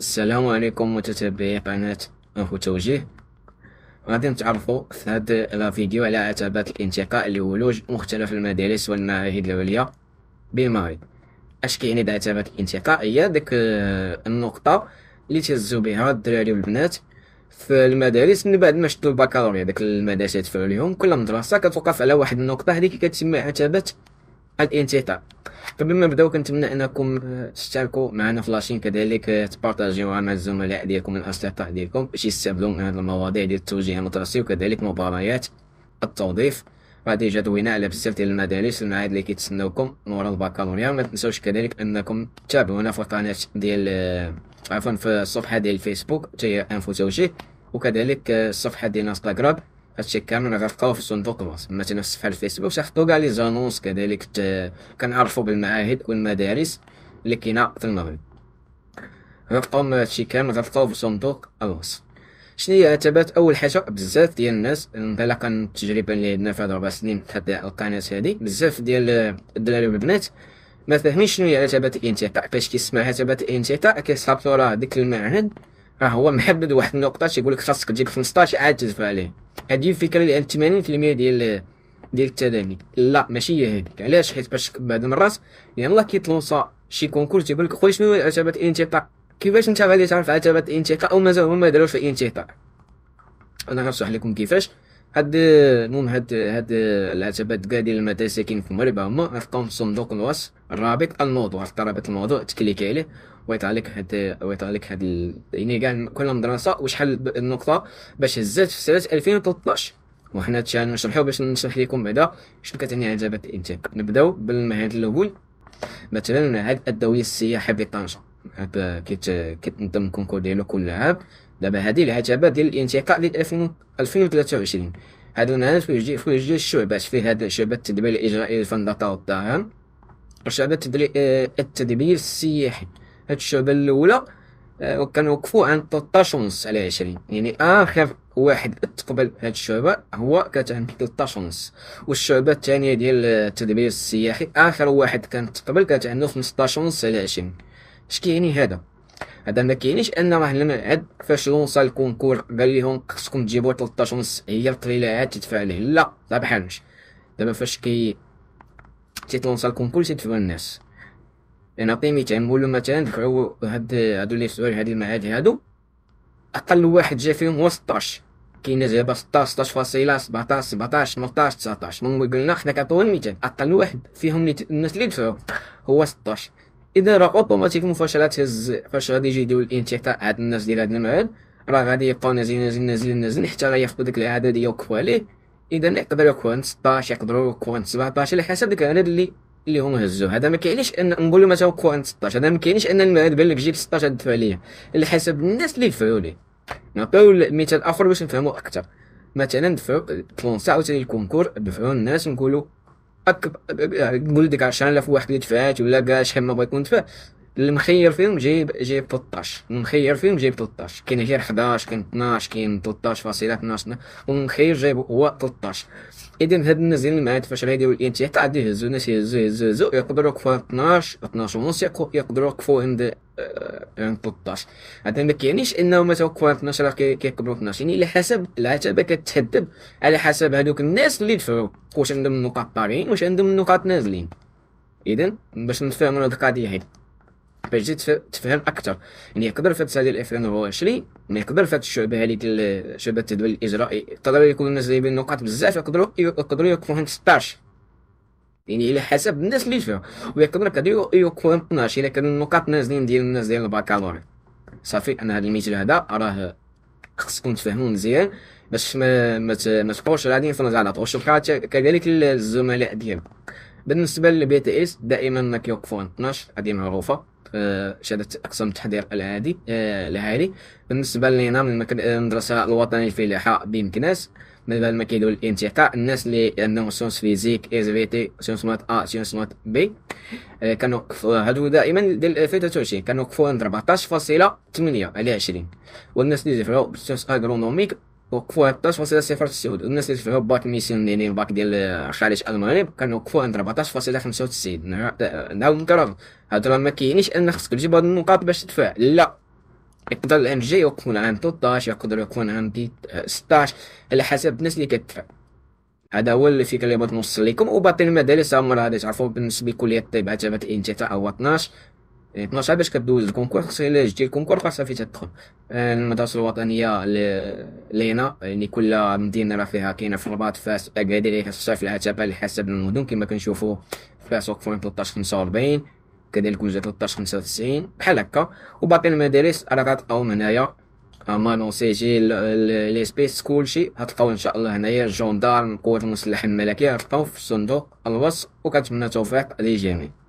السلام عليكم متتبعي قناة أخو توجيه غادي نتعرفوا في هاد الفيديو على عتبات الانتقاء لولوج مختلف المدارس والمعاهد العليا بماري اش كيعني عتبات الانتقاء هي ديك آه، النقطة اللي تهزو بها الدراري والبنات في المدارس من بعد ما شدو البكالوريا ديك المدارس ليهم كل مدرسة كتوقف على واحد النقطة هذيك كتسمى عتبات الانتهاء إيه فبما بداو كنتمنى انكم تشتركوا معنا في لاشين كذلك تبارطاجيوها مع الزملاء ديالكم الاصدقاء ديالكم باش يستافدوا من هذه المواضيع ديال التوجيه المدرسي وكذلك مباريات التوظيف غادي جدوينا على بزاف ديال المدارس المعاهد اللي كيتسناوكم مورا البكالوريا ما تنساوش كذلك انكم تابعونا في القناه ديال عفوا في الصفحه ديال الفيسبوك تاهي انفو توجيه وكذلك الصفحه ديال انستغرام هادشي كامل غلقاوه في صندوق الوصف ما تنفس في الفيسبوك شفتو كاع لي زانونس كذلك كنعرفو بالمعاهد والمدارس اللي كاينه في المغرب غلقاو هادشي كامل غلقاوه في صندوق الوصف شنو هي عتبات اول حاجه بزاف ديال الناس انطلاقا من التجربه اللي عندنا في هاد اربع سنين حتى القناه هادي بزاف ديال الدراري والبنات ما فاهمين شنو هي عتبات الانتقاء باش كيسمع عتبات الانتقاء كيصحاب صوره ديك المعهد راه هو محدد واحد النقطه تيقول لك خاصك تجيب 15 عاد تدفع عليه هذه الفكره اللي 80% ديال ديال التلاميذ لا ماشي هي هذيك علاش حيت باش بعد المرات يلاه يعني كيتلونسا شي كونكور تيقول لك خويا شنو عتبه الانتقاء كيفاش انت غادي تعرف عتبه الانتقاء ومازال هما ما داروش الانتقاء انا غنشرح لكم كيفاش هاد نون هاد هاد العتبات كاع ديال المتاسكين في المغرب هما غتلقاهم في صندوق الوصف الرابط الموضوع رابط الموضوع تكليك عليه لك هاد لك هاد ال... يعني كاع كل مدرسه وشحال النقطه باش هزات في سنه 2013 وحنا هادشي نشرحو باش نشرح لكم بعدا شنو كتعني عتبات الانتاج نبداو بالمهاد الاول مثلا عاد الدولي السياحي بطنجه طنجة كيت كيتنظم كونكور ديالو كل عام دابا هذه العتبه ديال الانتقاء ديال 2023 هذا العنف فوج الشعبات في هذا شعبه التدبير الاجرائي الفندقه والطيران وشعبه التدبير السياحي هاد الشعبه الاولى آه، وكنوقفوا عند 13 ونص على 20 يعني اخر واحد تقبل هاد الشعبه هو كانت عند 13 ونص والشعبه الثانيه ديال التدبير السياحي اخر واحد كان تقبل كانت عنده 15 ونص على 20 اش كيعني هذا هذا ما كاينش ان راه لنا عاد فاش لونصا الكونكور قال لهم خصكم تجيبوا 13 ونص هي القليله عاد تدفع ليه لا لا بحالش دابا فاش كي تيتلونصا الكونكور تيدفعوا الناس انا نعطي يعني مثال نقولوا مثلا دفعوا هاد هادو اللي يسعوا هاد المعاد هادو اقل واحد جا فيهم هو 16 كاين دابا 16 16 فاصله 17 17 18 19 المهم قلنا حنا كنعطيو المثال اقل واحد فيهم الناس اللي دفعوا هو 16 اذا راه اوتوماتيكمون فاش غتهز فاش غادي يجي الانتيك الانتقاء هاد الناس ديال هاد المعاد راه غادي يبقاو نازل نازل نازل نازل حتى غياخدو ديك العدد وكفوا عليه اذا يقدروا يكون 16 يقدروا يكون 17 على حسب ديك العدد اللي اللي هما هزوه هذا ما كيعنيش ان نقولوا مثلا كوان 16 هذا ما ان المعاد بان لك جيب 16 دفعوا عليا على حسب الناس اللي دفعوا ليه نعطيو مثال اخر باش نفهموا اكثر مثلا دفعوا تلونسا عاوتاني الكونكور دفعوا الناس نقولوا اكبر نقول يعني لك في واحد اللي دفعات ولا كاع شحال ما بغا يكون دفع المخير فيهم جايب جايب 13 المخير فيهم جايب 13 كاين غير 11 كاين 12 كاين 13 فاصله 12 والمخير جايب هو 13 إذن هاد الناس ديال المعاد فاش راه يديروا الانتهاء تعاد يهزوا الناس يهزوا يهزوا يهزوا يقدروا يوقفوا 12 12 ونص يقدروا يوقفوا عند آه، عند 13 هذا ما كيعنيش انه ما توقفوا 12 راه كيقبلوا 12 يعني على حسب العتبه كتحدد على حسب هذوك الناس اللي دفعوا واش عندهم نقاط طالعين واش عندهم نقاط نازلين اذا باش نفهموا هذه القضيه هذه باش تزيد تفهم اكثر يعني يقدر في السنه ديال 2024 ما يقدر في الشعبه هذه ديال شعبه التدوين الاجرائي تقدر يكون الناس اللي نقاط بزاف يقدروا يقدروا يوقفوهم 16 يعني على حسب الناس اللي فيها ويقدر كادي يوقفوهم 12 الا كانوا النقاط نازلين ديال الناس ديال الباكالوريا صافي انا هذا المثال هذا راه خصكم تفهموه مزيان باش ما ما تبقاوش غاديين في الغلط كذلك الزملاء ديالك بالنسبه للبي تي اس دائما كيوقفوا 12 هذه معروفه شهادة أقسام التحضير العادي العالي آه، بالنسبة لنا من آه، المدرسة الوطنية الفلاحة بمكناس من بعد ما كيدو الانتقاء الناس اللي عندهم سيونس فيزيك اي في تي سيونس مات ا سيونس مات بي آه، كانوا هادو دائما ديال 2023 كانوا كفوا عند 14.8 على 20 والناس اللي زفروا بالسيونس اغرونوميك وقفوا وقفوها فاصلة صفر سعود الناس اللي تفهموا باك ميسيون يعني الباك ديال الخليج المغرب كانوا وقفوا عند 14.95 نعاود نكرر هاد راه ما كاينيش ان خصك تجيب هاد النقاط باش تدفع لا يقدر الان جي يكون عند 13 يقدر يكون عند 16 على حسب الناس اللي كتدفع هذا هو الفكره اللي بغيت نوصل لكم وباطل المدارس هم راه تعرفوا بالنسبه لكليه الطب عتبه الانتفاع هو 12 12 باش كدوز الكونكور خصك الا جبتي الكونكور خاصها في تدخل المدرسه الوطنيه لينا يعني كل مدينه راه فيها كاينه في الرباط فاس اكادير الصيف العتبه على حسب المدن كما كنشوفوا فاس وقفوا 13 45 كذلك وجه 13 95 بحال هكا وباقي المدارس راه غتلقاو هنايا مانو سي جي لي سبيس كلشي غتلقاو ان شاء الله هنايا الجندار القوات المسلحه الملكيه غتلقاو في الصندوق الوصف وكنتمنى التوفيق للجميع